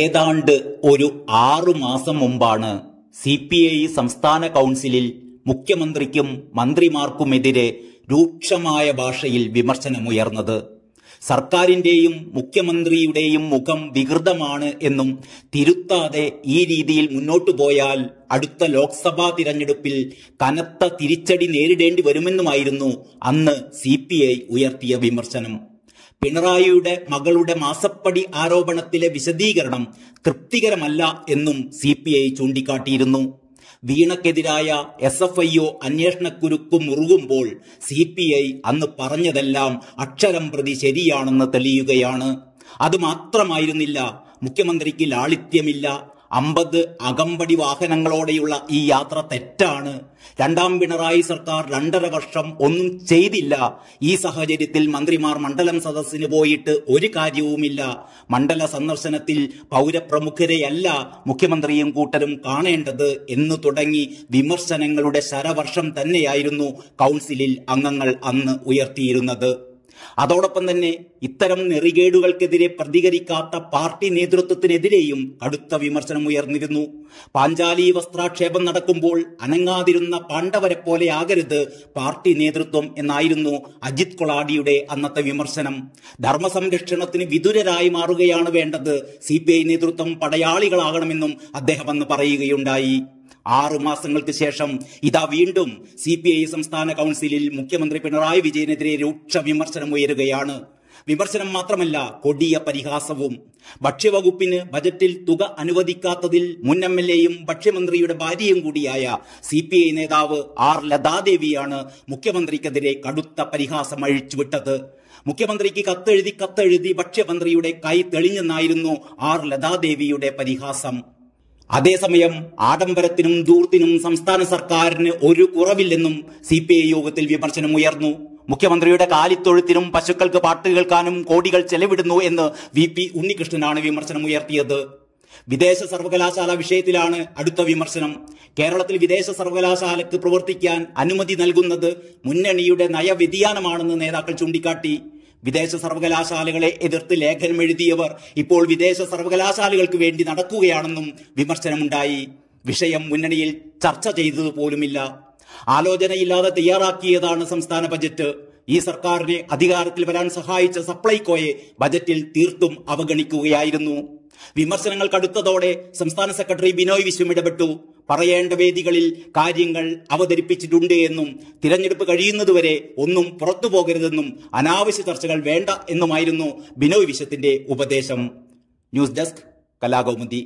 ഏതാണ്ട് ഒരു ആറു മാസം മുമ്പാണ് സി പി ഐ സംസ്ഥാന കൗൺസിലിൽ മുഖ്യമന്ത്രിക്കും മന്ത്രിമാർക്കുമെതിരെ രൂക്ഷമായ ഭാഷയിൽ വിമർശനമുയർന്നത് സർക്കാരിന്റെയും മുഖ്യമന്ത്രിയുടെയും മുഖം വികൃതമാണ് എന്നും തിരുത്താതെ ഈ രീതിയിൽ മുന്നോട്ടു പോയാൽ അടുത്ത ലോക്സഭാ തിരഞ്ഞെടുപ്പിൽ കനത്ത തിരിച്ചടി നേരിടേണ്ടി വരുമെന്നുമായിരുന്നു അന്ന് സി ഉയർത്തിയ വിമർശനം പിണറായിയുടെ മകളുടെ മാസപ്പടി ആരോപണത്തിലെ വിശദീകരണം തൃപ്തികരമല്ല എന്നും സി പി ഐ ചൂണ്ടിക്കാട്ടിയിരുന്നു വീണക്കെതിരായ എസ് എഫ് ഐ ഒ മുറുകുമ്പോൾ സി പി ഐ അന്ന് പറഞ്ഞതെല്ലാം അക്ഷരം പ്രതി ശരിയാണെന്ന് തെളിയുകയാണ് അതുമാത്രമായിരുന്നില്ല മുഖ്യമന്ത്രിക്ക് ലാളിത്യമില്ല അമ്പത് അകമ്പടി വാഹനങ്ങളോടെയുള്ള ഈ യാത്ര തെറ്റാണ് രണ്ടാം പിണറായി സർക്കാർ രണ്ടര വർഷം ഒന്നും ചെയ്തില്ല ഈ സാഹചര്യത്തിൽ മന്ത്രിമാർ മണ്ഡലം സദസ്സിന് പോയിട്ട് ഒരു കാര്യവുമില്ല മണ്ഡല സന്ദർശനത്തിൽ പൗരപ്രമുഖരെയല്ല മുഖ്യമന്ത്രിയും കൂട്ടരും കാണേണ്ടത് എന്ന് തുടങ്ങി വിമർശനങ്ങളുടെ ശരവർഷം തന്നെയായിരുന്നു കൗൺസിലിൽ അംഗങ്ങൾ അന്ന് ഉയർത്തിയിരുന്നത് അതോടൊപ്പം തന്നെ ഇത്തരം നെറികേടുകൾക്കെതിരെ പ്രതികരിക്കാത്ത പാർട്ടി നേതൃത്വത്തിനെതിരെയും കടുത്ത വിമർശനം ഉയർന്നിരുന്നു പാഞ്ചാലി വസ്ത്രാക്ഷേപം നടക്കുമ്പോൾ അനങ്ങാതിരുന്ന പാണ്ഡവരെ പോലെ ആകരുത് പാർട്ടി നേതൃത്വം എന്നായിരുന്നു അജിത് കൊളാടിയുടെ അന്നത്തെ വിമർശനം സംരക്ഷണത്തിന് വിദുരരായി മാറുകയാണ് വേണ്ടത് സി നേതൃത്വം പടയാളികളാകണമെന്നും അദ്ദേഹം അന്ന് പറയുകയുണ്ടായി ആറു മാസങ്ങൾക്ക് ശേഷം ഇതാ വീണ്ടും സി പി ഐ സംസ്ഥാന കൗൺസിലിൽ മുഖ്യമന്ത്രി പിണറായി വിജയനെതിരെ രൂക്ഷ വിമർശനം ഉയരുകയാണ് വിമർശനം മാത്രമല്ല കൊടിയ പരിഹാസവും ഭക്ഷ്യവകുപ്പിന് ബജറ്റിൽ തുക അനുവദിക്കാത്തതിൽ മുൻ എം എൽ എയും ഭക്ഷ്യമന്ത്രിയുടെ ഭാര്യയും കൂടിയായ സി പി ഐ നേതാവ് ആർ ലതാദേവിയാണ് മുഖ്യമന്ത്രിക്കെതിരെ കടുത്ത പരിഹാസം അഴിച്ചുവിട്ടത് മുഖ്യമന്ത്രിക്ക് കത്തെഴുതി കത്തെഴുതി ഭക്ഷ്യമന്ത്രിയുടെ കൈ തെളിഞ്ഞെന്നായിരുന്നു ആർ ലതാദേവിയുടെ പരിഹാസം അതേസമയം ആഡംബരത്തിനും ദൂർത്തിനും സംസ്ഥാന സർക്കാരിന് ഒരു കുറവില്ലെന്നും സി പി ഐ യോഗത്തിൽ വിമർശനം ഉയർന്നു മുഖ്യമന്ത്രിയുടെ കാലിത്തൊഴുത്തിനും പശുക്കൾക്ക് പാട്ട് കേൾക്കാനും കോടികൾ ചെലവിടുന്നു എന്ന് വി പി ഉണ്ണികൃഷ്ണനാണ് വിമർശനം ഉയർത്തിയത് വിദേശ സർവകലാശാല വിഷയത്തിലാണ് അടുത്ത വിമർശനം കേരളത്തിൽ വിദേശ സർവകലാശാലക്ക് പ്രവർത്തിക്കാൻ അനുമതി നൽകുന്നത് മുന്നണിയുടെ നയവ്യതിയാനമാണെന്ന് നേതാക്കൾ ചൂണ്ടിക്കാട്ടി വിദേശ സർവകലാശാലകളെ എതിർത്ത് ലേഖനം എഴുതിയവർ ഇപ്പോൾ വിദേശ സർവകലാശാലകൾക്ക് വേണ്ടി നടക്കുകയാണെന്നും വിമർശനമുണ്ടായി വിഷയം മുന്നണിയിൽ ചർച്ച ചെയ്തത് പോലുമില്ല ആലോചനയില്ലാതെ തയ്യാറാക്കിയതാണ് സംസ്ഥാന ബജറ്റ് ഈ സർക്കാരിനെ അധികാരത്തിൽ വരാൻ സഹായിച്ച സപ്ലൈകോയെ ബജറ്റിൽ തീർത്തും അവഗണിക്കുകയായിരുന്നു വിമർശനങ്ങൾ കടുത്തതോടെ സംസ്ഥാന സെക്രട്ടറി ബിനോയ് വിശ്വം ഇടപെട്ടു പറയേണ്ട വേദികളിൽ കാര്യങ്ങൾ അവതരിപ്പിച്ചിട്ടുണ്ട് എന്നും തിരഞ്ഞെടുപ്പ് കഴിയുന്നതുവരെ ഒന്നും പുറത്തു പോകരുതെന്നും അനാവശ്യ ചർച്ചകൾ വേണ്ട എന്നുമായിരുന്നു ബിനോയ് വിശത്തിന്റെ ഉപദേശം ന്യൂസ് ഡെസ്ക് കലാകൗമുദി